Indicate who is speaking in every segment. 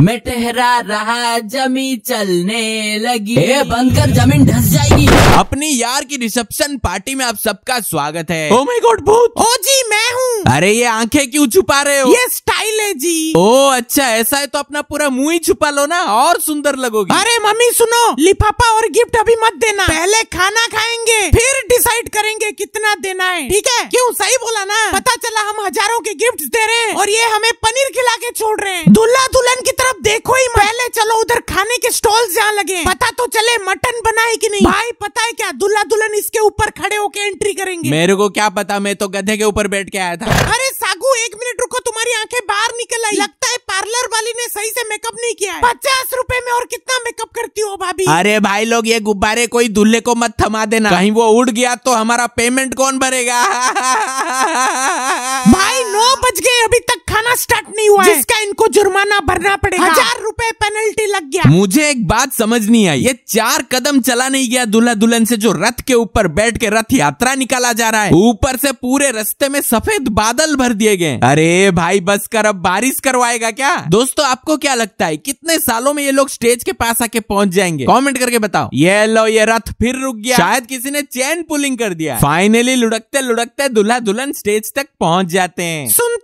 Speaker 1: मैं ठहरा रहा जमी चलने लगी ए कर जमीन ढस जाएगी अपनी यार की रिसेप्शन पार्टी में आप सबका स्वागत है ओ माय गॉड भूत ओ जी
Speaker 2: मैं हूँ
Speaker 1: अरे ये आंखें क्यों छुपा रहे हो ये
Speaker 2: स्टाइल है जी ओ
Speaker 1: अच्छा ऐसा है तो अपना
Speaker 2: पूरा मुंह ही छुपा लो ना और सुंदर लगोगी अरे मम्मी सुनो लिफाफा और गिफ्ट अभी मत देना पहले खाना खाएंगे फिर कितना देना है ठीक है क्यों सही बोला ना पता चला हम हजारों के गिफ्ट दे रहे हैं और ये हमें पनीर खिला के छोड़ रहे हैं दूल्हा दुल्हन की तरफ देखो ही पहले चलो उधर खाने के स्टॉल जहाँ लगे पता तो चले मटन बनाए की नहीं भाई पता है क्या दुल्हा दुल्हन इसके ऊपर खड़े होके एंट्री करेंगे मेरे
Speaker 1: को क्या पता मैं तो गधे के ऊपर बैठ के आया था
Speaker 2: अरे सागू एक मिनट रुको तुम्हारी आंखें बाहर निकल आई लगता है पार्लर वाली ने सही से मेकअप नहीं किया है पचास रूपए में और करती हो भाभी अरे
Speaker 1: भाई लोग ये गुब्बारे कोई दूल्हे को मत थमा देना कहीं वो उड़ गया तो हमारा पेमेंट कौन भरेगा
Speaker 2: स्टार्ट नहीं हुआ जिसका इनको जुर्माना भरना पड़ेगा हजार रुपए पेनल्टी लग गया
Speaker 1: मुझे एक बात समझ नहीं आई ये चार कदम चला नहीं गया दूल्हा दुल्हन से जो रथ के ऊपर बैठ के रथ यात्रा निकाला जा रहा है ऊपर से पूरे रस्ते में सफेद बादल भर दिए गए अरे भाई बस कर अब बारिश करवाएगा क्या दोस्तों आपको क्या लगता है कितने सालों में ये लोग स्टेज के पास आके पहुंच जाएंगे कमेंट करके बताओ ये लो ये रथ फिर रुक गया शायद किसी ने चैन पुलिंग कर दिया फाइनली लुढ़कते लुढ़कते दूल्हा दुल्हन स्टेज तक पहुंच जाते हैं
Speaker 2: सुन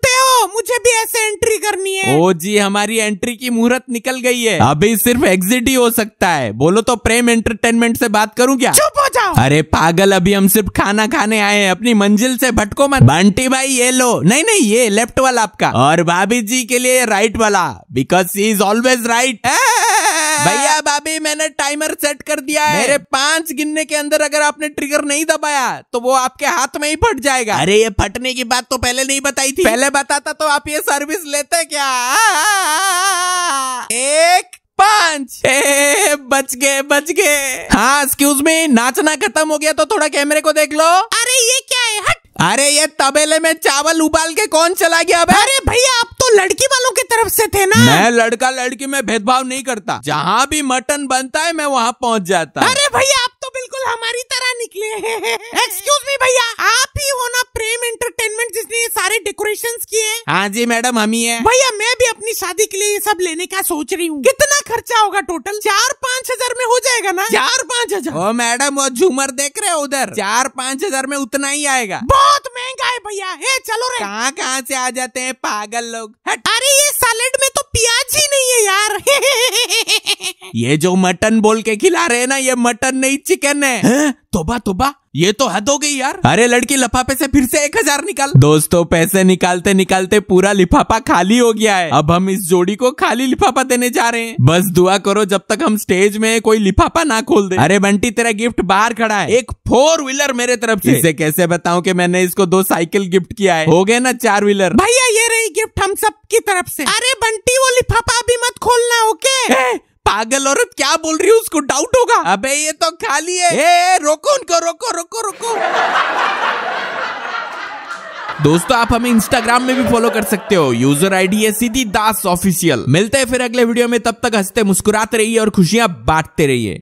Speaker 2: मुझे भी ऐसे एंट्री करनी है ओ
Speaker 1: जी हमारी एंट्री की मुहूर्त निकल गई है अभी सिर्फ एग्जिट ही हो सकता है बोलो तो प्रेम एंटरटेनमेंट से बात करूं क्या चुप हो जाओ अरे पागल अभी हम सिर्फ खाना खाने आए हैं अपनी मंजिल से भटको मत बंटी भाई ये लो नहीं नहीं ये लेफ्ट वाला आपका और भाभी जी के लिए राइट वाला because she is always right भैया मैंने टाइमर सेट कर दिया है मेरे पांच गिनने के अंदर अगर आपने ट्रिगर नहीं दबाया तो वो आपके हाथ में ही फट जाएगा अरे ये फटने की बात तो पहले नहीं बताई थी पहले बताता तो आप ये सर्विस लेते क्या एक पांच ए, बच गए बच गए हाँ एक्सक्यूज में नाचना खत्म हो गया तो थोड़ा कैमरे को देख लो अरे ये क्या है हट अरे ये तबेले में
Speaker 2: चावल उबाल के कौन चला गया अरे भैया आप लड़की वालों की तरफ से थे ना मैं
Speaker 1: लड़का लड़की में भेदभाव नहीं करता जहाँ भी मटन बनता है मैं वहाँ पहुँच जाता अरे भैया आप
Speaker 2: तो बिल्कुल हमारी तरह निकले एक्सक्यूज मी भैया आप ही हो ना प्रेम एंटरटेनमेंट जिसने ये सारे डेकोरेशन किए
Speaker 1: हाँ जी मैडम हम ही है
Speaker 2: भैया मैं भी अपनी शादी के लिए ये सब लेने का सोच रही हूँ कितना खर्चा होगा टोटल चार पाँच हजार में हो जाएगा ना चार पाँच हजार ओ मैडम
Speaker 1: वो झूमर देख रहे हो उधर चार पाँच हजार में उतना ही आएगा बहुत
Speaker 2: महंगा है भैया चलो रे कहाँ कहाँ से आ जाते हैं पागल लोग अरे ये सैलेड में यार
Speaker 1: ये जो मटन बोल के खिला रहे ना ये मटन नहीं चिकन है, है? तोबा तोबा ये तो हद हो गई यार अरे लड़की लफाफे से फिर से एक हजार निकाल दोस्तों पैसे निकालते निकालते पूरा लिफाफा खाली हो गया है अब हम इस जोड़ी को खाली लिफाफा देने जा रहे हैं बस दुआ करो जब तक हम स्टेज में कोई लिफाफा ना खोल दे अरे बंटी तेरा गिफ्ट बाहर खड़ा है एक फोर व्हीलर मेरे तरफ से इसे कैसे बताऊं कि मैंने इसको दो साइकिल गिफ्ट किया है हो गए ना चार व्हीलर भैया ये
Speaker 2: रही गिफ्ट हम सब की तरफ से अरे बंटी वो लिफाफा अभी मत खोलना ओके पागल औरत क्या बोल रही है उसको डाउट होगा अबे ये तो खाली है ए,
Speaker 1: रोको उनको रोको रोको रोको दोस्तों आप हमें इंस्टाग्राम में भी फॉलो कर सकते हो यूजर आईडी है सीधी दास ऑफिशियल मिलते हैं फिर अगले वीडियो में तब तक हंसते मुस्कुराते रहिए और खुशियां बांटते रहिए